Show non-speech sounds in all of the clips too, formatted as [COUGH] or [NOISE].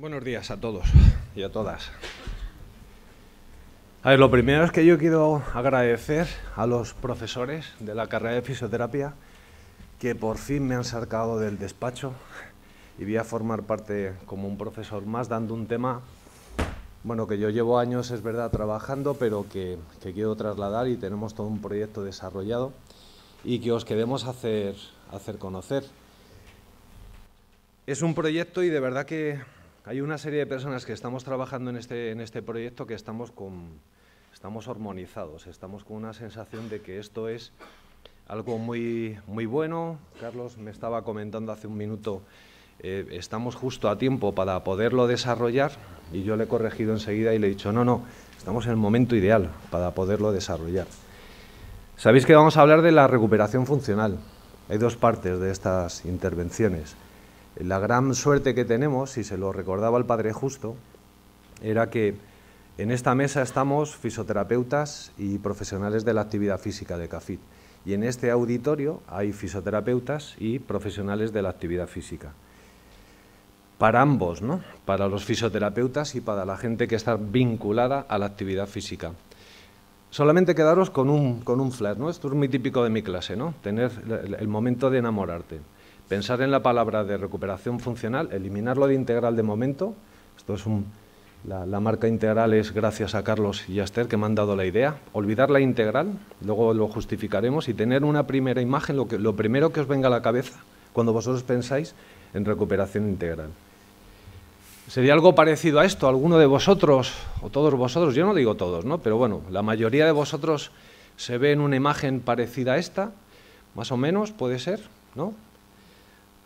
Buenos días a todos y a todas. A ver, lo primero es que yo quiero agradecer a los profesores de la carrera de fisioterapia que por fin me han sacado del despacho y voy a formar parte como un profesor más dando un tema, bueno, que yo llevo años, es verdad, trabajando, pero que, que quiero trasladar y tenemos todo un proyecto desarrollado y que os queremos hacer, hacer conocer. Es un proyecto y de verdad que hay una serie de personas que estamos trabajando en este, en este proyecto que estamos, estamos hormonizados, estamos con una sensación de que esto es algo muy, muy bueno. Carlos me estaba comentando hace un minuto, eh, estamos justo a tiempo para poderlo desarrollar y yo le he corregido enseguida y le he dicho, no, no, estamos en el momento ideal para poderlo desarrollar. Sabéis que vamos a hablar de la recuperación funcional. Hay dos partes de estas intervenciones. La gran suerte que tenemos, y se lo recordaba el Padre Justo, era que en esta mesa estamos fisioterapeutas y profesionales de la actividad física de CAFIT. Y en este auditorio hay fisioterapeutas y profesionales de la actividad física. Para ambos, ¿no? Para los fisioterapeutas y para la gente que está vinculada a la actividad física. Solamente quedaros con un, con un flash, ¿no? Esto es muy típico de mi clase, ¿no? Tener el momento de enamorarte. Pensar en la palabra de recuperación funcional, eliminarlo de integral de momento. Esto es un, la, marca integral es gracias a Carlos y a que me han dado la idea. Olvidar la integral, luego lo justificaremos y tener una primera imagen, lo, que, lo primero que os venga a la cabeza cuando vosotros pensáis en recuperación integral. Sería algo parecido a esto, alguno de vosotros, o todos vosotros, yo no digo todos, ¿no? pero bueno, la mayoría de vosotros se ve en una imagen parecida a esta, más o menos puede ser, ¿no?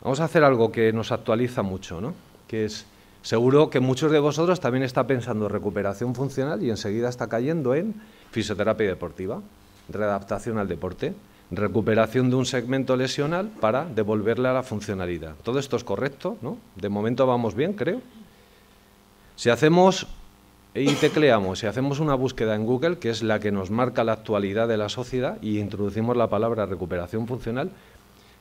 Vamos a hacer algo que nos actualiza mucho, ¿no? que es, seguro que muchos de vosotros también está pensando recuperación funcional y enseguida está cayendo en fisioterapia deportiva, readaptación al deporte, recuperación de un segmento lesional para devolverle a la funcionalidad. Todo esto es correcto, ¿no? De momento vamos bien, creo. Si hacemos y tecleamos, si hacemos una búsqueda en Google, que es la que nos marca la actualidad de la sociedad, y introducimos la palabra recuperación funcional,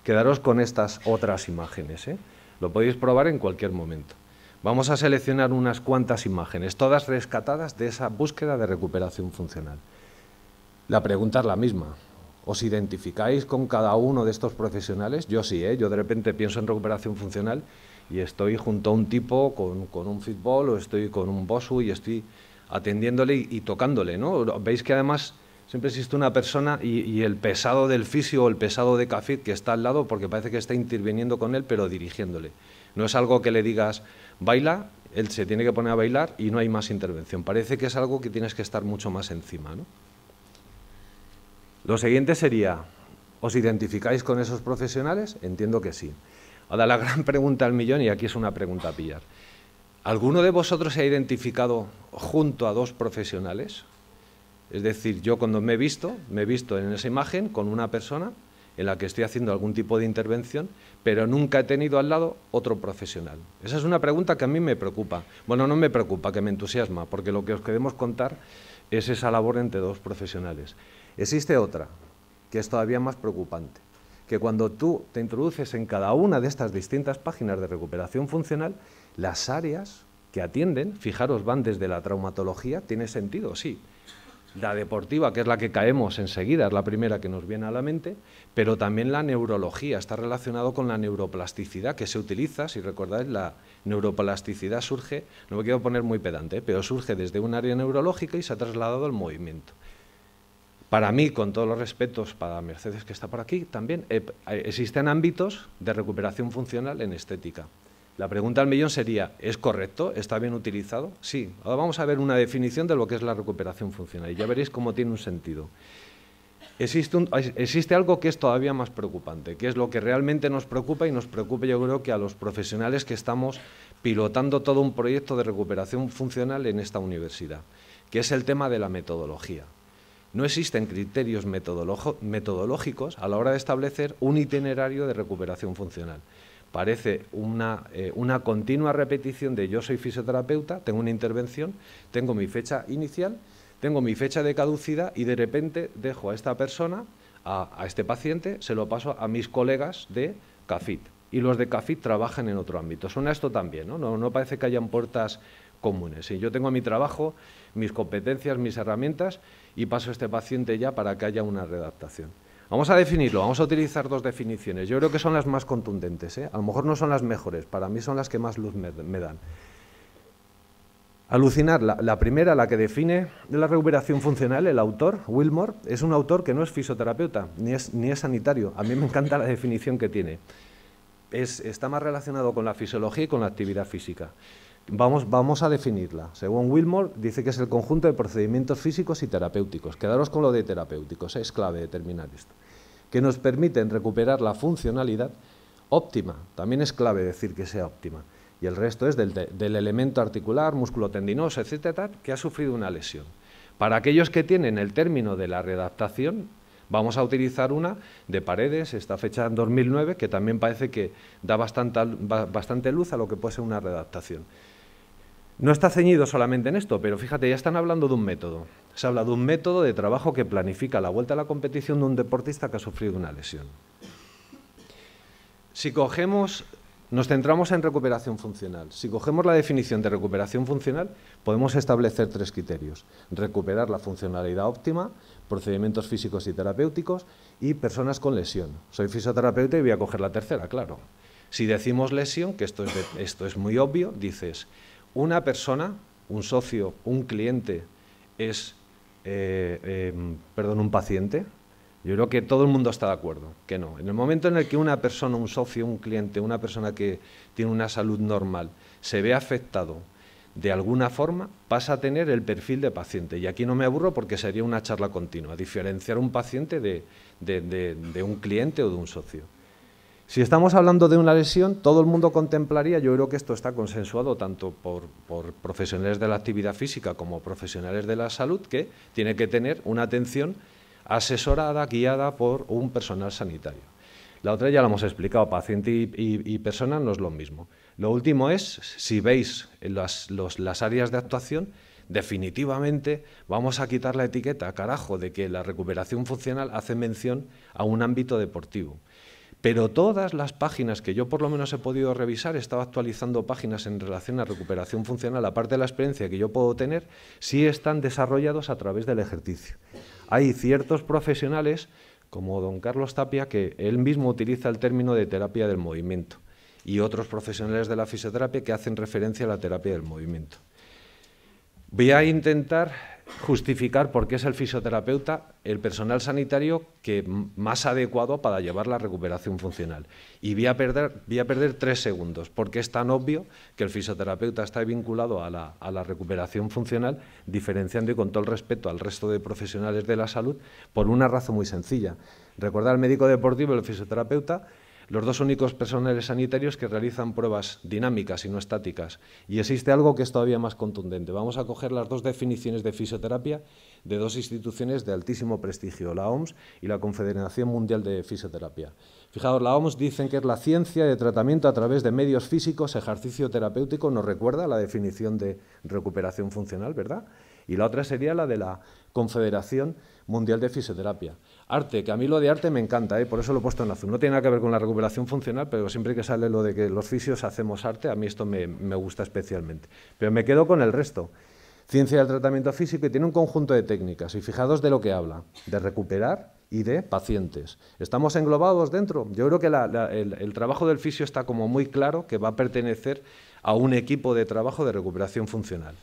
Quedaros con estas otras imágenes, ¿eh? lo podéis probar en cualquier momento. Vamos a seleccionar unas cuantas imágenes, todas rescatadas de esa búsqueda de recuperación funcional. La pregunta es la misma. ¿Os identificáis con cada uno de estos profesionales? Yo sí, ¿eh? yo de repente pienso en recuperación funcional y estoy junto a un tipo con, un fútbol o estoy con un bosu y estoy atendiéndole y, y, tocándole. ¿no? Veis que además Siempre existe una persona y, el pesado del fisio o el pesado de Cafit que está al lado porque parece que está interviniendo con él, pero dirigiéndole. No es algo que le digas, baila, él se tiene que poner a bailar y no hay más intervención. Parece que es algo que tienes que estar mucho más encima. Lo siguiente sería, ¿os identificáis con esos profesionales? Entiendo que sí. Ahora la gran pregunta al millón, y aquí es una pregunta a pillar. ¿Alguno de vosotros se ha identificado junto a dos profesionales? Es decir, yo cuando me he visto, me he visto en esa imagen con una persona en la que estoy haciendo algún tipo de intervención, pero nunca he tenido al lado otro profesional. Esa es una pregunta que a mí me preocupa. Bueno, no me preocupa, que me entusiasma, porque lo que os queremos contar es esa labor entre dos profesionales. Existe otra, que es todavía más preocupante, que cuando tú te introduces en cada una de estas distintas páginas de recuperación funcional, las áreas que atienden, fijaros, van desde la traumatología, tiene sentido, sí, la deportiva, que es la que caemos enseguida, es la primera que nos viene a la mente, pero también la neurología, está relacionado con la neuroplasticidad que se utiliza, si recordáis, la neuroplasticidad surge, no me quiero poner muy pedante, ¿eh? pero surge desde un área neurológica y se ha trasladado al movimiento. Para mí, con todos los respetos para Mercedes que está por aquí, también eh, existen ámbitos de recuperación funcional en estética. La pregunta al millón sería, ¿es correcto? ¿Está bien utilizado? Sí. Ahora vamos a ver una definición de lo que es la recuperación funcional y ya veréis cómo tiene un sentido. Existe, existe, algo que es todavía más preocupante, que es lo que realmente nos preocupa y nos preocupa yo creo que a los profesionales que estamos pilotando todo un proyecto de recuperación funcional en esta universidad, que es el tema de la metodología. No existen criterios metodológicos a la hora de establecer un itinerario de recuperación funcional parece una, eh, una continua repetición de yo soy fisioterapeuta, tengo una intervención, tengo mi fecha inicial, tengo mi fecha de caducidad y de repente dejo a esta persona, a, este paciente, se lo paso a mis colegas de CAFIT. Y los de CAFIT trabajan en otro ámbito. Suena esto también, ¿no? No, no parece que hayan puertas comunes. Si yo tengo mi trabajo, mis competencias, mis herramientas y paso a este paciente ya para que haya una redactación. Vamos a definirlo, vamos a utilizar dos definiciones. Yo creo que son las más contundentes, ¿eh? a lo mejor no son las mejores, para mí son las que más luz me, dan. Alucinar, la, primera, la que define la recuperación funcional, el autor, Wilmore, es un autor que no es fisioterapeuta, ni es, sanitario. A mí me encanta la definición que tiene. está más relacionado con la fisiología y con la actividad física. Vamos, a definirla. Según Wilmore, dice que es el conjunto de procedimientos físicos y terapéuticos. Quedaros con lo de terapéuticos, es clave determinar esto. Que nos permiten recuperar la funcionalidad óptima. También es clave decir que sea óptima. Y el resto es del, elemento articular, músculo tendinoso, etcétera, que ha sufrido una lesión. Para aquellos que tienen el término de la readaptación, Vamos a utilizar una de paredes, está fecha en 2009, que también parece que da bastante, luz a lo que puede ser una readaptación. No está ceñido solamente en esto, pero fíjate, ya están hablando de un método. Se habla de un método de trabajo que planifica la vuelta a la competición de un deportista que ha sufrido una lesión. Si cogemos, nos centramos en recuperación funcional. Si cogemos la definición de recuperación funcional, podemos establecer tres criterios. Recuperar la funcionalidad óptima, procedimientos físicos y terapéuticos y personas con lesión. Soy fisioterapeuta y voy a coger la tercera, claro. Si decimos lesión, que esto es, esto es muy obvio, dices una persona, un socio, un cliente, es, eh, em, perdón, un paciente, yo creo que todo el mundo está de acuerdo, que no. En el momento en el que una persona, un socio, un cliente, una persona que tiene una salud normal, se ve afectado de alguna forma, pasa a tener el perfil de paciente. Y aquí no me aburro porque sería una charla continua, diferenciar un paciente de un cliente o de un socio. Si estamos hablando de una lesión, todo el mundo contemplaría, yo creo que esto está consensuado tanto por, profesionales de la actividad física como profesionales de la salud, que tiene que tener una atención asesorada, guiada por un personal sanitario. La otra ya la hemos explicado, paciente y, y, persona no es lo mismo. Lo último es, si veis las, las áreas de actuación, definitivamente vamos a quitar la etiqueta, carajo, de que la recuperación funcional hace mención a un ámbito deportivo. Pero todas las páginas que yo por lo menos he podido revisar, estaba actualizando páginas en relación a recuperación funcional, aparte de la experiencia que yo puedo tener, sí están desarrollados a través del ejercicio. Hay ciertos profesionales, como don Carlos Tapia, que él mismo utiliza el término de terapia del movimiento, y otros profesionales de la fisioterapia que hacen referencia a la terapia del movimiento. Voy a intentar justificar por qué es el fisioterapeuta el personal sanitario que más adecuado para llevar la recuperación funcional. Y voy a perder, tres segundos, porque es tan obvio que el fisioterapeuta está vinculado a la, recuperación funcional, diferenciando y con todo el respeto al resto de profesionales de la salud, por una razón muy sencilla. Recordar al médico deportivo y el fisioterapeuta los dos únicos personales sanitarios que realizan pruebas dinámicas y no estáticas. Y existe algo que es todavía más contundente. Vamos a coger las dos definiciones de fisioterapia de dos instituciones de altísimo prestigio, la OMS y la Confederación Mundial de Fisioterapia. Fijaos, la OMS dicen que es la ciencia de tratamiento a través de medios físicos, ejercicio terapéutico, nos recuerda la definición de recuperación funcional, ¿verdad? Y la otra sería la de la Confederación Mundial de Fisioterapia. Arte, que a mí lo de arte me encanta, ¿eh? por eso lo he puesto en azul. No tiene nada que ver con la recuperación funcional, pero siempre que sale lo de que los fisios hacemos arte, a mí esto me, gusta especialmente. Pero me quedo con el resto. Ciencia del tratamiento físico y tiene un conjunto de técnicas. Y fijados de lo que habla, de recuperar y de pacientes. ¿Estamos englobados dentro? Yo creo que el, el trabajo del fisio está como muy claro que va a pertenecer a un equipo de trabajo de recuperación funcional.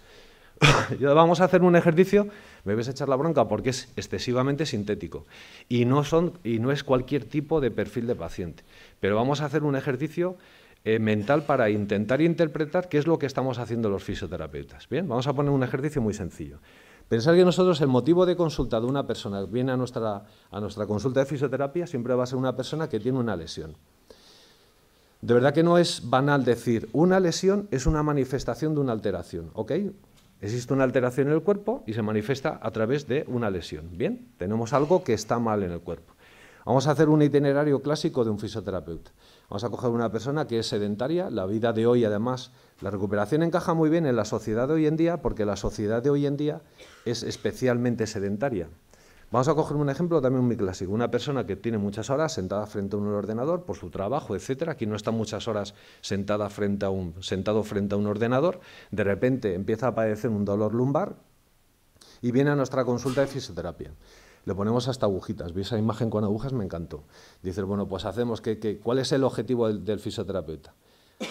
[LAUGHS] vamos a hacer un ejercicio, me vais a echar la bronca porque es excesivamente sintético y no, son, y no es cualquier tipo de perfil de paciente. Pero vamos a hacer un ejercicio eh, mental para intentar interpretar qué es lo que estamos haciendo los fisioterapeutas. Bien, vamos a poner un ejercicio muy sencillo. Pensar que nosotros el motivo de consulta de una persona que viene a nuestra, a nuestra consulta de fisioterapia siempre va a ser una persona que tiene una lesión. De verdad que no es banal decir, una lesión es una manifestación de una alteración, ¿ok? Existe una alteración en el cuerpo y se manifiesta a través de una lesión. Bien, tenemos algo que está mal en el cuerpo. Vamos a hacer un itinerario clásico de un fisioterapeuta. Vamos a coger una persona que es sedentaria, la vida de hoy además, la recuperación encaja muy bien en la sociedad de hoy en día porque la sociedad de hoy en día es especialmente sedentaria. Vamos a coger un ejemplo también muy clásico. Una persona que tiene muchas horas sentada frente a un ordenador por su trabajo, etcétera, que no está muchas horas sentada frente a un, sentado frente a un ordenador, de repente empieza a padecer un dolor lumbar y viene a nuestra consulta de fisioterapia. Le ponemos hasta agujitas. Vi esa imagen con agujas, me encantó. Dice, bueno, pues hacemos, que, ¿cuál es el objetivo del fisioterapeuta?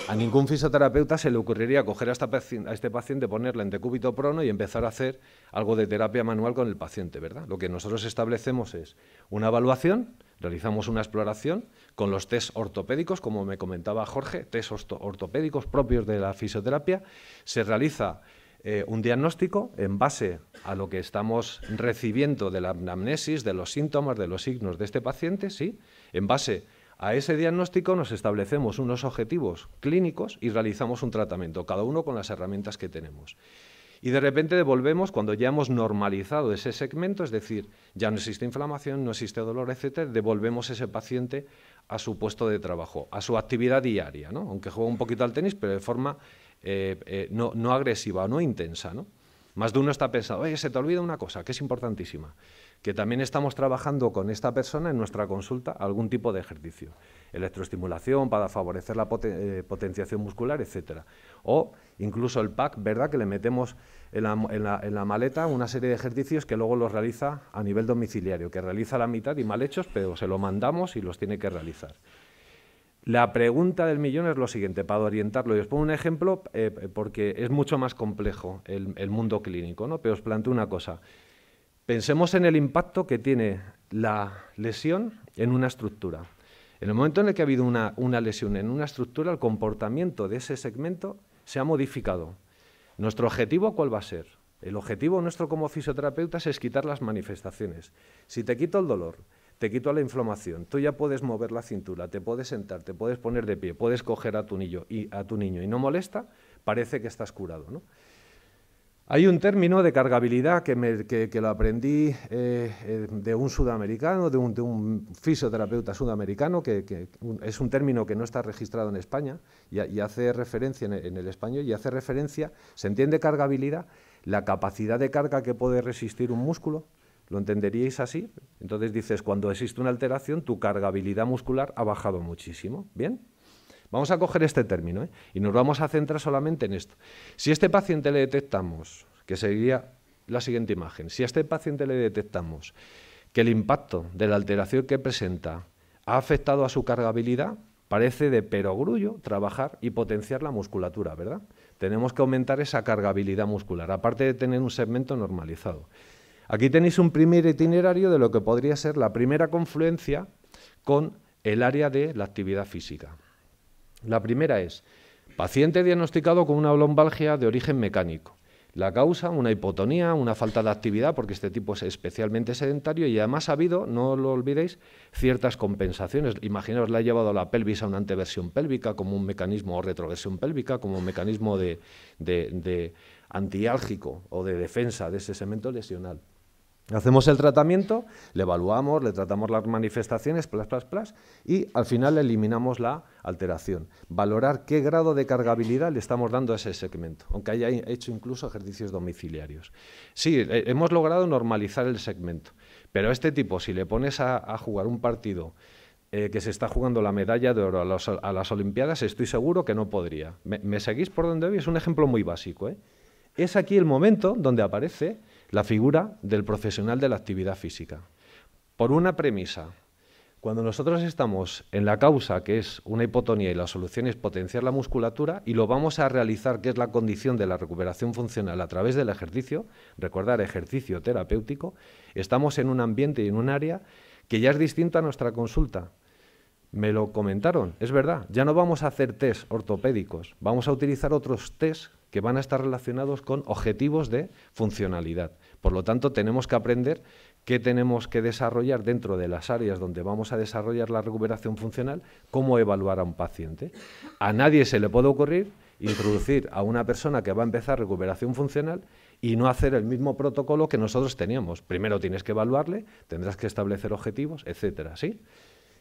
A ningún fisioterapeuta se le ocurriría coger a, este paciente, ponerle en decúbito prono y empezar a hacer algo de terapia manual con el paciente, ¿verdad? Lo que nosotros establecemos es una evaluación, realizamos una exploración con los test ortopédicos, como me comentaba Jorge, test ortopédicos propios de la fisioterapia, se realiza eh, un diagnóstico en base a lo que estamos recibiendo de la anamnesis, de los síntomas, de los signos de este paciente, ¿sí? en base a ese diagnóstico nos establecemos unos objetivos clínicos y realizamos un tratamiento, cada uno con las herramientas que tenemos. Y de repente devolvemos cuando ya hemos normalizado ese segmento, es decir, ya no existe inflamación, no existe dolor, etc., devolvemos ese paciente a su puesto de trabajo, a su actividad diaria, aunque juega un poquito al tenis, pero de forma eh, eh, no, agresiva agresiva, no intensa. ¿no? Más de uno está pensando, oye, se te olvida una cosa que es importantísima que también estamos trabajando con esta persona en nuestra consulta algún tipo de ejercicio, electroestimulación para favorecer la eh, potenciación muscular, etcétera. O incluso el pack, ¿verdad?, que le metemos en la, maleta una serie de ejercicios que luego los realiza a nivel domiciliario, que realiza la mitad y mal hechos, pero se lo mandamos y los tiene que realizar. La pregunta del millón es lo siguiente, para orientarlo, y os pongo un ejemplo eh, porque es mucho más complejo el, el mundo clínico, ¿no? pero os planteo una cosa. Pensemos en el impacto que tiene la lesión en una estructura. En el momento en el que ha habido una, lesión en una estructura, el comportamiento de ese segmento se ha modificado. ¿Nuestro objetivo cuál va a ser? El objetivo nuestro como fisioterapeutas es quitar las manifestaciones. Si te quito el dolor, te quito la inflamación, tú ya puedes mover la cintura, te puedes sentar, te puedes poner de pie, puedes coger a tu niño y, a tu niño y no molesta, parece que estás curado. ¿no? Hay un término de cargabilidad que, que, lo aprendí eh, eh, de un sudamericano, de un, fisioterapeuta sudamericano, que, es un término que no está registrado en España y, hace referencia en el, en el, español y hace referencia, se entiende cargabilidad, la capacidad de carga que puede resistir un músculo, lo entenderíais así. Entonces dices, cuando existe una alteración, tu cargabilidad muscular ha bajado muchísimo. ¿Bien? Vamos a coger este término ¿eh? y nos vamos a centrar solamente en esto. Si a este paciente le detectamos, que sería la siguiente imagen, si a este paciente le detectamos que el impacto de la alteración que presenta ha afectado a su cargabilidad, parece de perogrullo trabajar y potenciar la musculatura, ¿verdad? Tenemos que aumentar esa cargabilidad muscular, aparte de tener un segmento normalizado. Aquí tenéis un primer itinerario de lo que podría ser la primera confluencia con el área de la actividad física. La primera es paciente diagnosticado con una lombalgia de origen mecánico. La causa, una hipotonía, una falta de actividad, porque este tipo es especialmente sedentario y además ha habido, no lo olvidéis, ciertas compensaciones. Imaginaos, le ha llevado la pelvis a una anteversión pélvica como un mecanismo o retroversión pélvica, como un mecanismo de, antiálgico o de defensa de ese segmento lesional. Hacemos el tratamiento, le evaluamos, le tratamos las manifestaciones, plas, plas, y al final eliminamos la alteración. Valorar qué grado de cargabilidad le estamos dando a ese segmento, aunque haya hecho incluso ejercicios domiciliarios. Sí, eh, hemos logrado normalizar el segmento, pero a este tipo, si le pones a, jugar un partido eh, que se está jugando la medalla de oro a, las Olimpiadas, estoy seguro que no podría. ¿Me, seguís por donde voy? Es un ejemplo muy básico. ¿eh? Es aquí el momento donde aparece la figura del profesional de la actividad física. Por una premisa, cuando nosotros estamos en la causa, que es una hipotonía, y la solución es potenciar la musculatura, y lo vamos a realizar, que es la condición de la recuperación funcional a través del ejercicio, recordar ejercicio terapéutico, estamos en un ambiente y en un área que ya es distinta a nuestra consulta. Me lo comentaron, es verdad, ya no vamos a hacer test ortopédicos, vamos a utilizar otros test que van a estar relacionados con objetivos de funcionalidad. Por lo tanto, tenemos que aprender qué tenemos que desarrollar dentro de las áreas donde vamos a desarrollar la recuperación funcional, cómo evaluar a un paciente. A nadie se le puede ocurrir introducir a una persona que va a empezar recuperación funcional y no hacer el mismo protocolo que nosotros teníamos. Primero tienes que evaluarle, tendrás que establecer objetivos, etcétera, ¿sí?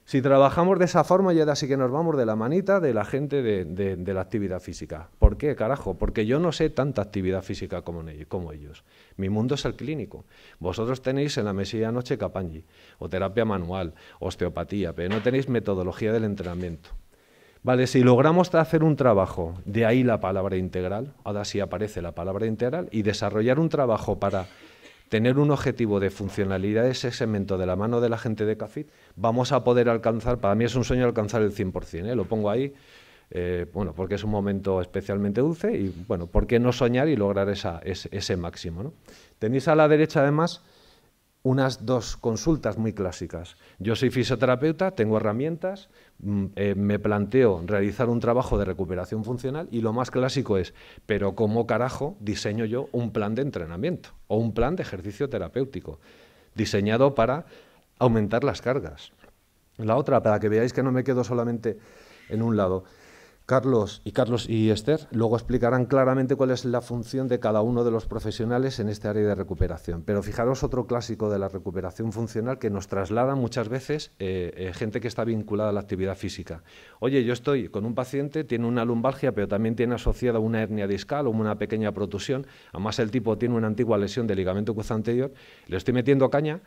Si trabajamos de esa forma, ya así que nos vamos de la manita de la gente de, la actividad física. ¿Por qué, carajo? Porque yo no sé tanta actividad física como, ellos. Mi mundo es el clínico. Vosotros tenéis en la mesilla noche Capangi, o terapia manual, osteopatía, pero no tenéis metodología del entrenamiento. Vale, si logramos hacer un trabajo, de ahí la palabra integral, ahora sí aparece la palabra integral, y desarrollar un trabajo para tener un objetivo de funcionalidad ese segmento de la mano de la gente de CAFIT, vamos a poder alcanzar, para mí es un sueño alcanzar el 100%, ¿eh? lo pongo ahí, eh, bueno, porque es un momento especialmente dulce y, bueno, ¿por qué no soñar y lograr ese, máximo? Tenéis a la derecha, además, unas dos consultas muy clásicas. Yo soy fisioterapeuta, tengo herramientas, mm, eh, me planteo realizar un trabajo de recuperación funcional y lo más clásico es, pero ¿cómo carajo diseño yo un plan de entrenamiento o un plan de ejercicio terapéutico diseñado para aumentar las cargas? La otra, para que veáis que no me quedo solamente en un lado. Carlos y Carlos y Esther luego explicarán claramente cuál es la función de cada uno de los profesionales en este área de recuperación. Pero fijaros otro clásico de la recuperación funcional que nos traslada muchas veces eh, eh, gente que está vinculada a la actividad física. Oye, yo estoy con un paciente, tiene una lumbalgia, pero también tiene asociada una hernia discal o una pequeña protusión. Además, el tipo tiene una antigua lesión de ligamento cruzado anterior. Le estoy metiendo caña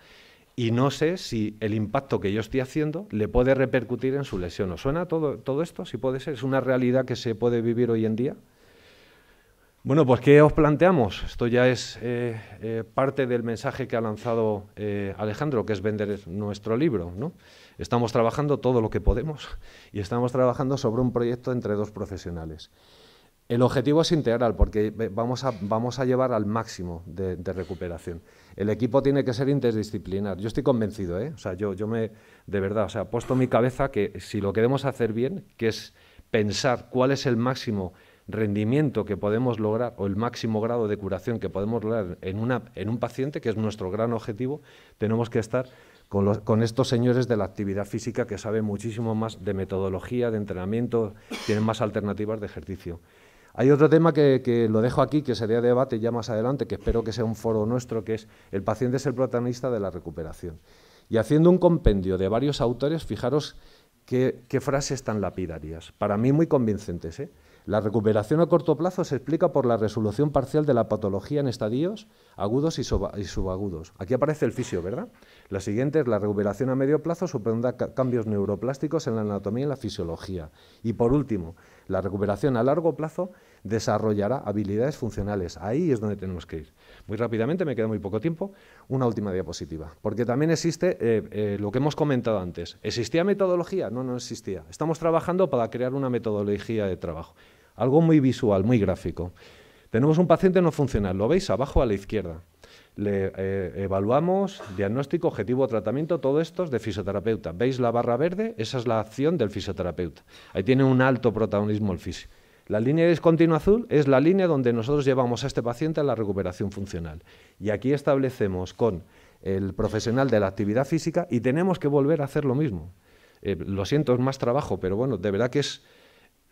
y no sé si el impacto que yo estoy haciendo le puede repercutir en su lesión. ¿Os suena todo, todo esto? Si puede ser, es una realidad que se puede vivir hoy en día. Bueno, pues ¿qué os planteamos? Esto ya es eh, eh, parte del mensaje que ha lanzado eh, Alejandro, que es vender nuestro libro. ¿no? Estamos trabajando todo lo que podemos y estamos trabajando sobre un proyecto entre dos profesionales. El objetivo es integral, porque vamos a, vamos a llevar al máximo de, recuperación. El equipo tiene que ser interdisciplinar. Yo estoy convencido, ¿eh? O sea, yo, yo me, de verdad, o sea, puesto mi cabeza que si lo queremos hacer bien, que es pensar cuál es el máximo rendimiento que podemos lograr o el máximo grado de curación que podemos lograr en, una, en un paciente, que es nuestro gran objetivo, tenemos que estar con, con, estos señores de la actividad física que saben muchísimo más de metodología, de entrenamiento, tienen más alternativas de ejercicio. Hay otro tema que, lo dejo aquí, que sería debate ya más adelante, que espero que sea un foro nuestro, que es el paciente es el protagonista de la recuperación. Y haciendo un compendio de varios autores, fijaros qué, frases tan lapidarias, para mí muy convincentes. ¿eh? La recuperación a corto plazo se explica por la resolución parcial de la patología en estadios agudos y, subagudos. Aquí aparece el fisio, ¿verdad? La siguiente es la recuperación a medio plazo supondrá cambios neuroplásticos en la anatomía y la fisiología. Y por último, la recuperación a largo plazo desarrollará habilidades funcionales. Ahí es donde tenemos que ir. Muy rápidamente, me queda muy poco tiempo, una última diapositiva. Porque también existe eh, eh, lo que hemos comentado antes. ¿Existía metodología? No, no existía. Estamos trabajando para crear una metodología de trabajo. Algo muy visual, muy gráfico. Tenemos un paciente no funcional, lo veis abajo a la izquierda. Le eh, evaluamos diagnóstico, objetivo, tratamiento, todo esto es de fisioterapeuta. ¿Veis la barra verde? Esa es la acción del fisioterapeuta. Ahí tiene un alto protagonismo el fisio. La línea discontinua azul es la línea donde nosotros llevamos a este paciente a la recuperación funcional. Y aquí establecemos con el profesional de la actividad física y tenemos que volver a hacer lo mismo. Eh, lo siento, es más trabajo, pero bueno, de verdad que es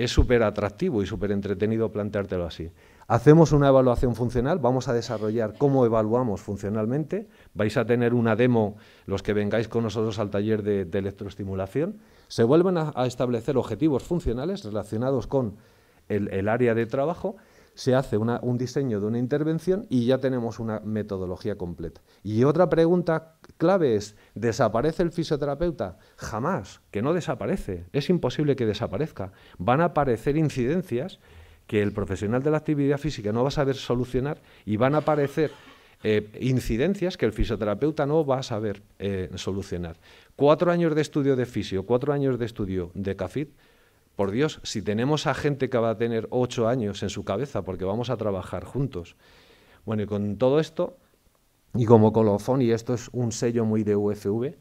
súper atractivo y súper entretenido planteártelo así. Hacemos una evaluación funcional, vamos a desarrollar cómo evaluamos funcionalmente, vais a tener una demo los que vengáis con nosotros al taller de, electroestimulación, se vuelven a, establecer objetivos funcionales relacionados con el, área de trabajo, se hace un diseño de una intervención y ya tenemos una metodología completa. Y otra pregunta clave es, ¿desaparece el fisioterapeuta? Jamás, que no desaparece, es imposible que desaparezca. Van a aparecer incidencias que el profesional de la actividad física no va a saber solucionar y van a aparecer eh, incidencias que el fisioterapeuta no va a saber eh, solucionar. Cuatro años de estudio de fisio, cuatro años de estudio de CAFID, por Dios, si tenemos a gente que va a tener ocho años en su cabeza porque vamos a trabajar juntos. Bueno, y con todo esto, y como colofón, y esto es un sello muy de UFV,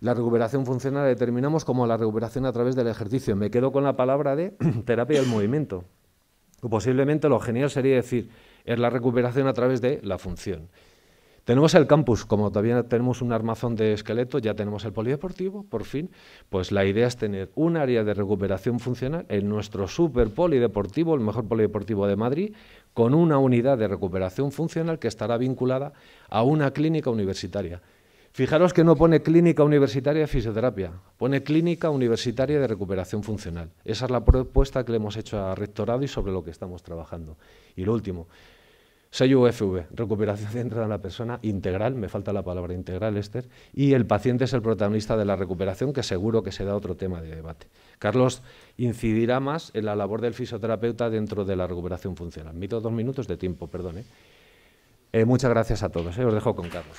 la recuperación funcional la determinamos como la recuperación a través del ejercicio. Me quedo con la palabra de [CLEARS THROAT] terapia del movimiento posiblemente lo genial sería decir, es la recuperación a través de la función. Tenemos el campus, como todavía tenemos un armazón de esqueleto, ya tenemos el polideportivo, por fin, pues la idea es tener un área de recuperación funcional en nuestro super polideportivo, el mejor polideportivo de Madrid, con una unidad de recuperación funcional que estará vinculada a una clínica universitaria. Fijaros que no pone clínica universitaria de fisioterapia, pone clínica universitaria de recuperación funcional. Esa es la propuesta que le hemos hecho al rectorado y sobre lo que estamos trabajando. Y lo último, sello UFV, recuperación centrada en la persona integral, me falta la palabra integral, Esther, y el paciente es el protagonista de la recuperación, que seguro que será otro tema de debate. Carlos incidirá más en la labor del fisioterapeuta dentro de la recuperación funcional. Mito dos minutos de tiempo, perdón. Eh, muchas gracias a todos. Eh, os dejo con Carlos.